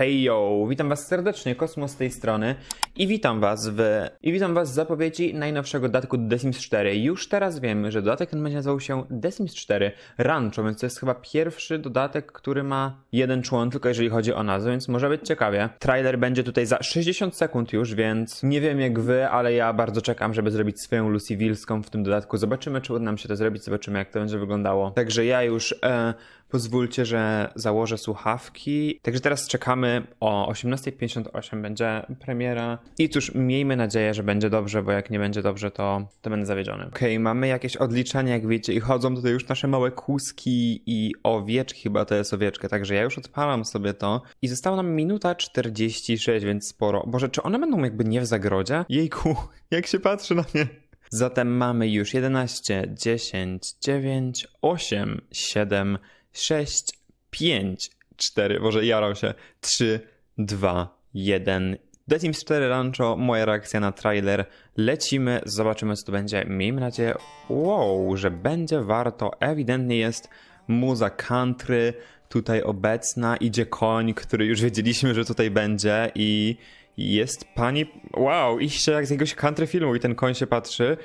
Hejo! Witam Was serdecznie, Kosmos z tej strony i witam Was w i witam Was z zapowiedzi najnowszego dodatku do The Sims 4. Już teraz wiemy, że dodatek ten będzie nazywał się The Sims 4 Rancho, więc to jest chyba pierwszy dodatek, który ma jeden człon, tylko jeżeli chodzi o nazwę, więc może być ciekawie. Trailer będzie tutaj za 60 sekund już, więc nie wiem jak Wy, ale ja bardzo czekam, żeby zrobić swoją Lucy Wilską w tym dodatku. Zobaczymy, czy uda nam się to zrobić, zobaczymy jak to będzie wyglądało. Także ja już e, pozwólcie, że założę słuchawki. Także teraz czekamy o 18.58 będzie premiera i cóż, miejmy nadzieję, że będzie dobrze, bo jak nie będzie dobrze, to, to będę zawiedziony. Okej, okay, mamy jakieś odliczania, jak wiecie, i chodzą tutaj już nasze małe kłuski i owieczki, chyba to jest owieczka, także ja już odpalam sobie to i została nam minuta 46, więc sporo. Boże, czy one będą jakby nie w zagrodzie? Jejku, jak się patrzy na mnie. Zatem mamy już 11, 10, 9, 8, 7, 6, 5, 4, może jarał się. 3, 2, 1. The Sims 4 Rancho, moja reakcja na trailer. Lecimy, zobaczymy co to będzie. Miejmy nadzieję, wow, że będzie warto. Ewidentnie jest muza country tutaj obecna. Idzie koń, który już wiedzieliśmy, że tutaj będzie i jest pani... Wow, iście jak z jakiegoś country filmu i ten koń się patrzy.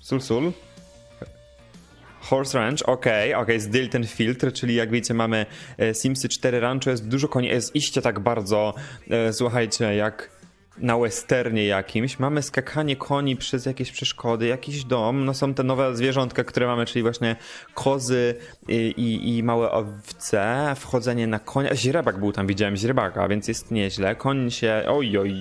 Sul, sul. Horse Ranch, okej, okay, okej, okay, zdjęli ten filtr, czyli jak wiecie mamy e, Simsy 4 Ranch, jest dużo koni, jest iście tak bardzo, e, słuchajcie, jak na westernie jakimś, mamy skakanie koni przez jakieś przeszkody, jakiś dom, no są te nowe zwierzątka, które mamy, czyli właśnie kozy i, i, i małe owce, wchodzenie na konia, źrebak był tam, widziałem źrebaka, więc jest nieźle, koń się, oj, oj,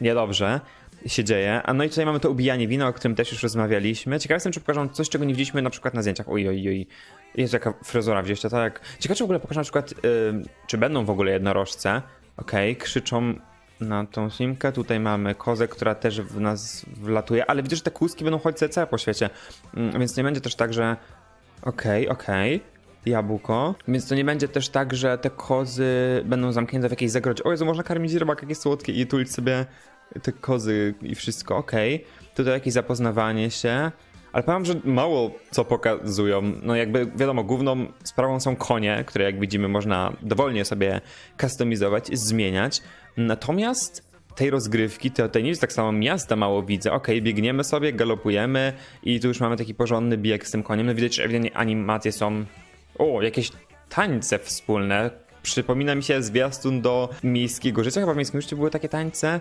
niedobrze się dzieje. A no i tutaj mamy to ubijanie wina, o którym też już rozmawialiśmy. Ciekaw jestem, czy pokażą coś, czego nie widzieliśmy na przykład na zdjęciach. Oj, oj, oj. Jest jaka frezora wzięcia, tak? Ciekaw, czy w ogóle pokażą na przykład, yy, czy będą w ogóle jednorożce. Okej, okay, krzyczą na tą simkę. Tutaj mamy kozę, która też w nas wlatuje, ale widzę, że te kłuski będą chodzić całe po świecie. Yy, więc nie będzie też tak, że okej, okay, okej. Okay jabłko. Więc to nie będzie też tak, że te kozy będą zamknięte w jakiejś zagrodzie. O Jezu, można karmić robak, jakie słodkie i tulić sobie te kozy i wszystko, okej. Okay. To jakieś zapoznawanie się, ale powiem, że mało co pokazują. No jakby wiadomo, główną sprawą są konie, które jak widzimy można dowolnie sobie customizować, zmieniać. Natomiast tej rozgrywki, to, tej nic tak samo miasta mało widzę. Okej, okay, biegniemy sobie, galopujemy i tu już mamy taki porządny bieg z tym koniem. No widać, że ewidentnie animacje są... O, jakieś tańce wspólne. Przypomina mi się zwiastun do Miejskiego Życia. Chyba w Miejskim Życiu były takie tańce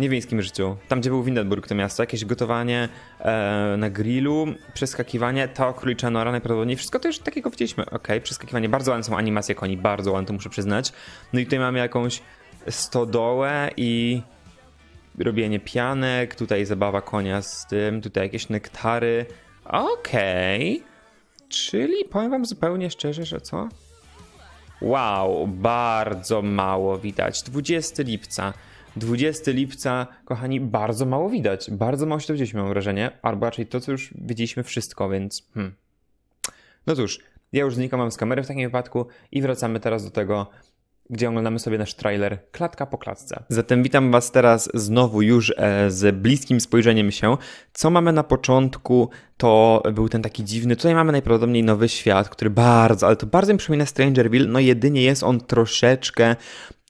niewiejskim życiu. Tam, gdzie był Windenburg, to miasto. Jakieś gotowanie e, na grillu, przeskakiwanie, to królicza nora najprawdopodobniej. Wszystko to już takiego widzieliśmy. Okej, okay, przeskakiwanie. Bardzo ładne są animacje koni, bardzo ładne, to muszę przyznać. No i tutaj mamy jakąś stodołę i robienie pianek, tutaj zabawa konia z tym, tutaj jakieś nektary. Okej. Okay. Czyli powiem wam zupełnie szczerze, że co? Wow, bardzo mało widać. 20 lipca. 20 lipca, kochani, bardzo mało widać. Bardzo mało się dowiedzieliśmy, mam wrażenie. Albo raczej to, co już wiedzieliśmy wszystko, więc... Hmm. No cóż, ja już znikam mam z kamery w takim wypadku i wracamy teraz do tego, gdzie oglądamy sobie nasz trailer klatka po klatce. Zatem witam Was teraz znowu już e, z bliskim spojrzeniem się. Co mamy na początku, to był ten taki dziwny, tutaj mamy najprawdopodobniej nowy świat, który bardzo, ale to bardzo mi przypomina Strangerville, no jedynie jest on troszeczkę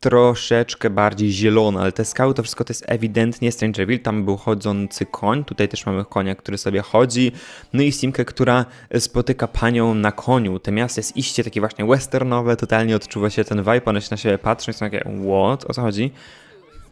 troszeczkę bardziej zielone, ale te skały to wszystko to jest ewidentnie Strangerville, tam był chodzący koń, tutaj też mamy konia, który sobie chodzi, no i Simkę, która spotyka panią na koniu. Te miasto jest iście takie właśnie westernowe, totalnie odczuwa się ten vibe, one się na siebie patrzą i są takie what, o co chodzi?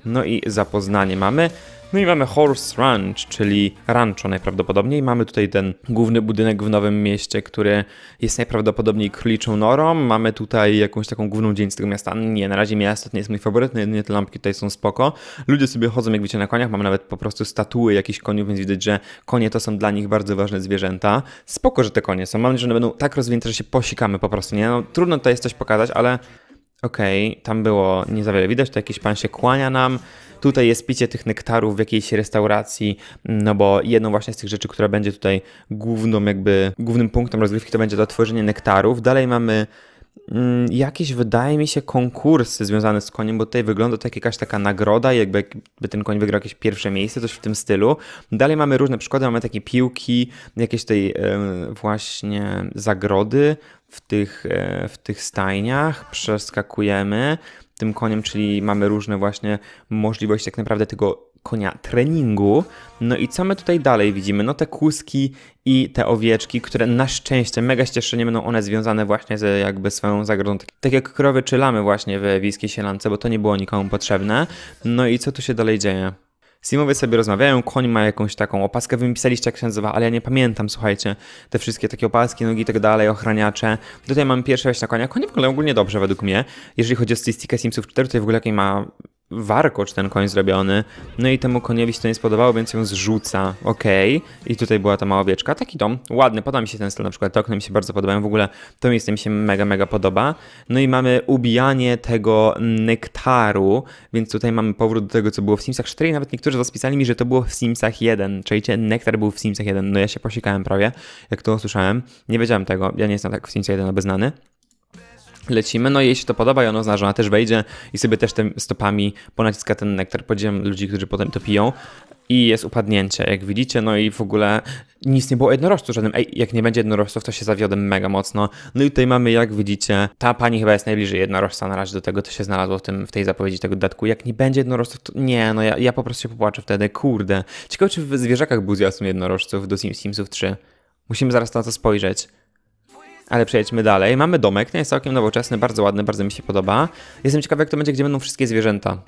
No i zapoznanie mamy. No i mamy Horse Ranch, czyli rancho najprawdopodobniej. Mamy tutaj ten główny budynek w Nowym Mieście, który jest najprawdopodobniej króliczą norą. Mamy tutaj jakąś taką główną dzień z tego miasta. Nie, na razie miasto to nie jest mój faworyt, no jedynie te lampki tutaj są spoko. Ludzie sobie chodzą, jak wiecie, na koniach. Mamy nawet po prostu statuły jakichś koniów, więc widać, że konie to są dla nich bardzo ważne zwierzęta. Spoko, że te konie są. Mam nadzieję, że one będą tak rozwinięte, że się posikamy po prostu, nie? No, trudno tutaj jest coś pokazać, ale Okej, okay, tam było nie za wiele widać, to jakiś pan się kłania nam. Tutaj jest picie tych nektarów w jakiejś restauracji, no bo jedną właśnie z tych rzeczy, która będzie tutaj główną jakby, głównym punktem rozgrywki to będzie to tworzenie nektarów. Dalej mamy mm, jakieś, wydaje mi się, konkursy związane z koniem, bo tutaj wygląda to jak jakaś taka nagroda, jakby, jakby ten koń wygrał jakieś pierwsze miejsce, coś w tym stylu. Dalej mamy różne przykłady, mamy takie piłki, jakieś tej yy, właśnie zagrody, w tych, e, w tych stajniach, przeskakujemy tym koniem, czyli mamy różne właśnie możliwości tak naprawdę tego konia treningu. No i co my tutaj dalej widzimy? No te kuski i te owieczki, które na szczęście, mega nie będą one związane właśnie z jakby swoją zagrodą. Tak, tak jak krowy czy lamy właśnie w Wiejskiej Sielance, bo to nie było nikomu potrzebne. No i co tu się dalej dzieje? Simowie sobie rozmawiają, koń ma jakąś taką opaskę, wy mi pisaliście jak się nazywa, ale ja nie pamiętam, słuchajcie, te wszystkie takie opaski, nogi i tak dalej, ochraniacze. Tutaj mam pierwsze wieść na konia, konie w ogóle ogólnie dobrze według mnie, jeżeli chodzi o stylistykę Simsów 4, tutaj w ogóle jakiej ma warkocz ten koń zrobiony. No i temu koniowi się to nie spodobało, więc ją zrzuca. Okej. Okay. I tutaj była ta mała owieczka. Taki dom. Ładny. Podoba mi się ten styl na przykład. Te okna mi się bardzo podobają. W ogóle to miejsce mi się mega, mega podoba. No i mamy ubijanie tego nektaru, więc tutaj mamy powrót do tego, co było w Simsach 4 i nawet niektórzy zapisali mi, że to było w Simsach 1. Czyli nektar był w Simsach 1. No ja się posikałem prawie, jak to usłyszałem. Nie wiedziałem tego. Ja nie jestem tak w Simsach 1 obeznany lecimy. No i jej się to podoba i ona zna, że ona też wejdzie i sobie też tym stopami ponaciska ten nektar. Podziwiam ludzi, którzy potem to piją. I jest upadnięcie, jak widzicie, no i w ogóle nic nie było jednorożców żadnym. Ej, jak nie będzie jednorożców, to się zawiodę mega mocno. No i tutaj mamy, jak widzicie, ta pani chyba jest najbliżej jednorożca na razie do tego, to się znalazło w, tym, w tej zapowiedzi tego dodatku. Jak nie będzie jednorożców, to nie, no ja, ja po prostu się popłaczę wtedy, kurde. Ciekawe, czy w zwierzakach był są jednorożców do Simsów 3. Musimy zaraz na to spojrzeć. Ale przejdźmy dalej. Mamy domek, nie jest całkiem nowoczesny, bardzo ładny, bardzo mi się podoba. Jestem ciekawy, jak to będzie, gdzie będą wszystkie zwierzęta.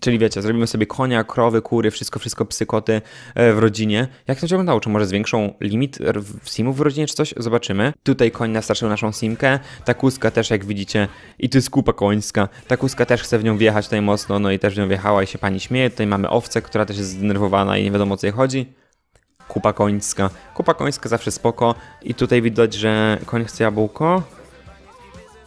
Czyli wiecie, zrobimy sobie konia, krowy, kury, wszystko, wszystko, psykoty e, w rodzinie. Jak to się wyglądało? Czy może zwiększą limit simów w rodzinie, czy coś? Zobaczymy. Tutaj koń nastraszył naszą simkę. Ta kuska też, jak widzicie, i tu jest kupa końska. Ta kuska też chce w nią wjechać tutaj mocno, no i też w nią wjechała i się pani śmieje. Tutaj mamy owcę, która też jest zdenerwowana i nie wiadomo o co jej chodzi kupa końska. Kupa końska zawsze spoko i tutaj widać, że koń chce jabłko.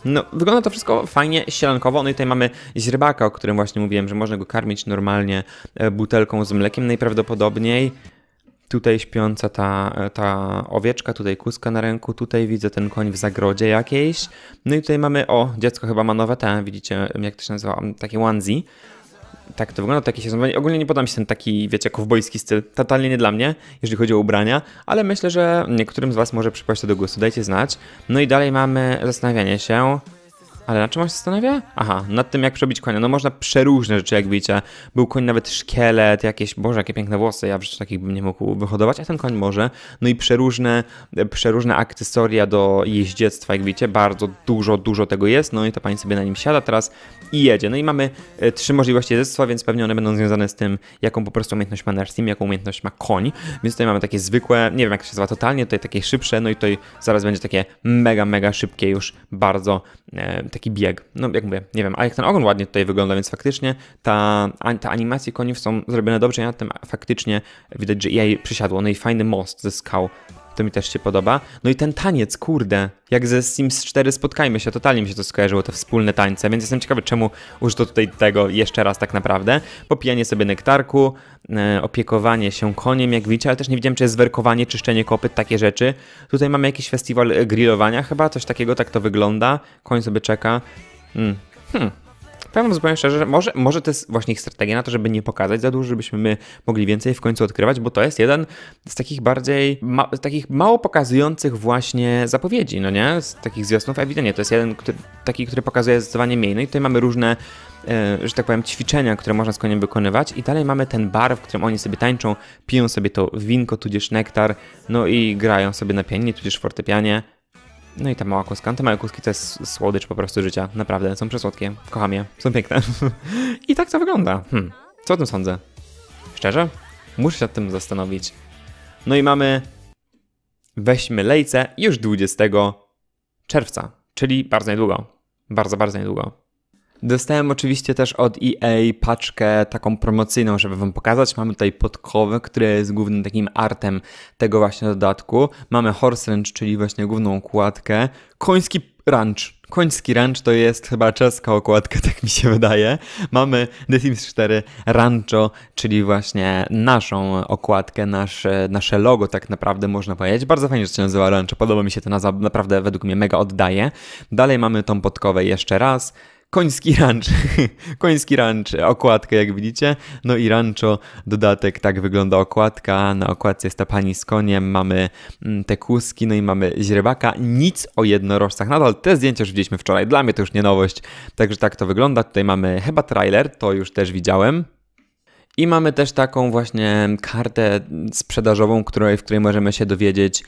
No, wygląda to wszystko fajnie, sielankowo. No i tutaj mamy źrebaka, o którym właśnie mówiłem, że można go karmić normalnie e, butelką z mlekiem najprawdopodobniej. Tutaj śpiąca ta, e, ta owieczka, tutaj kuska na ręku, tutaj widzę ten koń w zagrodzie jakiejś. No i tutaj mamy, o, dziecko chyba ma nowe te, widzicie jak to się nazywa, takie onesie tak to wygląda, takie się zmówienie. Ogólnie nie podam się ten taki, wiecie, kowbojski styl. Totalnie nie dla mnie, jeżeli chodzi o ubrania, ale myślę, że niektórym z Was może przypaść to do głosu. Dajcie znać. No i dalej mamy zastanawianie się. Ale na czym on się zastanawia? Aha, nad tym jak przebić konia. No można przeróżne rzeczy, jak widzicie. Był koń nawet szkielet, jakieś, boże, jakie piękne włosy, ja w życiu takich bym nie mógł wyhodować, a ten koń może. No i przeróżne, przeróżne akcesoria do jeździectwa, jak widzicie, bardzo dużo, dużo tego jest. No i to pani sobie na nim siada teraz i jedzie. No i mamy e, trzy możliwości jeździectwa, więc pewnie one będą związane z tym, jaką po prostu umiejętność ma nasz team, jaką umiejętność ma koń. Więc tutaj mamy takie zwykłe, nie wiem jak się nazywa totalnie, tutaj takie szybsze, no i tutaj zaraz będzie takie mega, mega szybkie już, bardzo e, takie taki bieg. No jak mówię, nie wiem, ale jak ten ogon ładnie tutaj wygląda, więc faktycznie ta, ta animacje koniów są zrobione dobrze i na tym faktycznie widać, że jej przysiadło. No i fajny most ze skał to mi też się podoba. No i ten taniec, kurde, jak ze Sims 4 spotkajmy się, totalnie mi się to skojarzyło, te wspólne tańce, więc jestem ciekawy, czemu użyto tutaj tego jeszcze raz tak naprawdę. Popijanie sobie nektarku, e, opiekowanie się koniem, jak widzicie, ale też nie widziałem, czy jest zwerkowanie, czyszczenie kopyt, takie rzeczy. Tutaj mamy jakiś festiwal grillowania chyba, coś takiego, tak to wygląda. Koń sobie czeka. Hmm. hmm. Powiem wam zupełnie szczerze, że może, może to jest właśnie ich strategia na to, żeby nie pokazać za dużo, żebyśmy my mogli więcej w końcu odkrywać, bo to jest jeden z takich bardziej, ma, takich mało pokazujących właśnie zapowiedzi, no nie? Z takich zwiastunów ewidentnie. To jest jeden który, taki, który pokazuje zdecydowanie mniej. No i tutaj mamy różne e, że tak powiem, ćwiczenia, które można z koniem wykonywać. I dalej mamy ten bar, w którym oni sobie tańczą, piją sobie to winko, tudzież nektar, no i grają sobie na pianinie, tudzież fortepianie. No i ta mała kózka. No te małe kuski to jest słodycz po prostu życia. Naprawdę, są przesłodkie. Kocham je. Są piękne. I tak to wygląda. Hmm. Co o tym sądzę? Szczerze? Muszę się nad tym zastanowić. No i mamy... Weźmy lejce już 20 czerwca, czyli bardzo niedługo. Bardzo, bardzo niedługo. Dostałem oczywiście też od EA paczkę taką promocyjną, żeby wam pokazać. Mamy tutaj podkowę, która jest głównym takim artem tego właśnie dodatku. Mamy horse ranch, czyli właśnie główną okładkę. Koński ranch. Koński Ranch to jest chyba czeska okładka, tak mi się wydaje. Mamy The Sims 4 Rancho, czyli właśnie naszą okładkę, nasze nasze logo tak naprawdę można powiedzieć. Bardzo fajnie, że się nazywa Rancho, podoba mi się to nazwa, naprawdę według mnie mega oddaje. Dalej mamy tą podkowę jeszcze raz koński ranch. koński ranch, okładkę jak widzicie. No i rancho, dodatek, tak wygląda okładka. Na okładce jest ta pani z koniem, mamy mm, te kuski, no i mamy źrebaka. Nic o jednorożcach nadal. Te zdjęcia już widzieliśmy wczoraj, dla mnie to już nie nowość. Także tak to wygląda. Tutaj mamy chyba trailer, to już też widziałem. I mamy też taką właśnie kartę sprzedażową, której, w której możemy się dowiedzieć,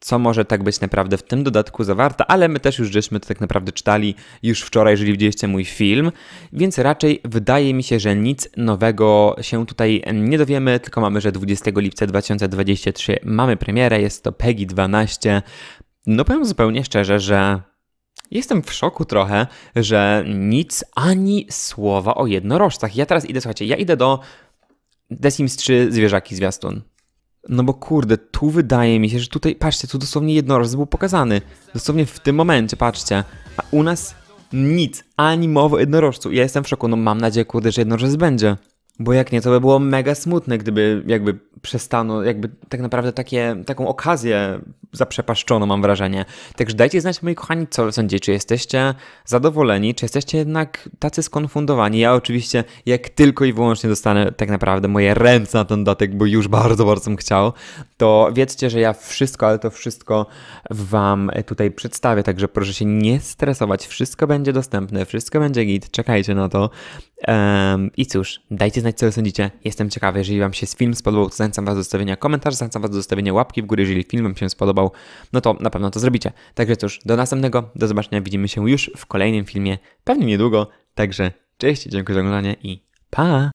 co może tak być naprawdę w tym dodatku zawarte, ale my też już żeśmy to tak naprawdę czytali już wczoraj, jeżeli widzieliście mój film, więc raczej wydaje mi się, że nic nowego się tutaj nie dowiemy, tylko mamy, że 20 lipca 2023 mamy premierę, jest to PEGI 12. No powiem zupełnie szczerze, że Jestem w szoku trochę, że nic ani słowa o jednorożcach. Ja teraz idę, słuchajcie, ja idę do The Sims 3 Zwierzaki Zwiastun. No bo kurde, tu wydaje mi się, że tutaj, patrzcie, tu dosłownie jednorożec był pokazany. Dosłownie w tym momencie, patrzcie. A u nas nic, ani mowy jednorożcu. Ja jestem w szoku, no mam nadzieję, kurde, że jednorożec będzie. Bo jak nie, to by było mega smutne, gdyby jakby przestano, jakby tak naprawdę takie, taką okazję zaprzepaszczono, mam wrażenie. Także dajcie znać, moi kochani, co sądzicie, czy jesteście zadowoleni, czy jesteście jednak tacy skonfundowani. Ja oczywiście, jak tylko i wyłącznie dostanę tak naprawdę moje ręce na ten datek, bo już bardzo, bardzo bym chciał, to wiedzcie, że ja wszystko, ale to wszystko wam tutaj przedstawię, także proszę się nie stresować, wszystko będzie dostępne, wszystko będzie git, czekajcie na to. Um, I cóż, dajcie znać, co sądzicie, jestem ciekawy, jeżeli wam się film spodobał, to zachęcam Was do zostawienia komentarzy, zachęcam Was do zostawienia łapki w górę, jeżeli film Wam się spodobał, no to na pewno to zrobicie. Także cóż, do następnego, do zobaczenia, widzimy się już w kolejnym filmie, pewnie niedługo, także cześć, dziękuję za oglądanie i pa!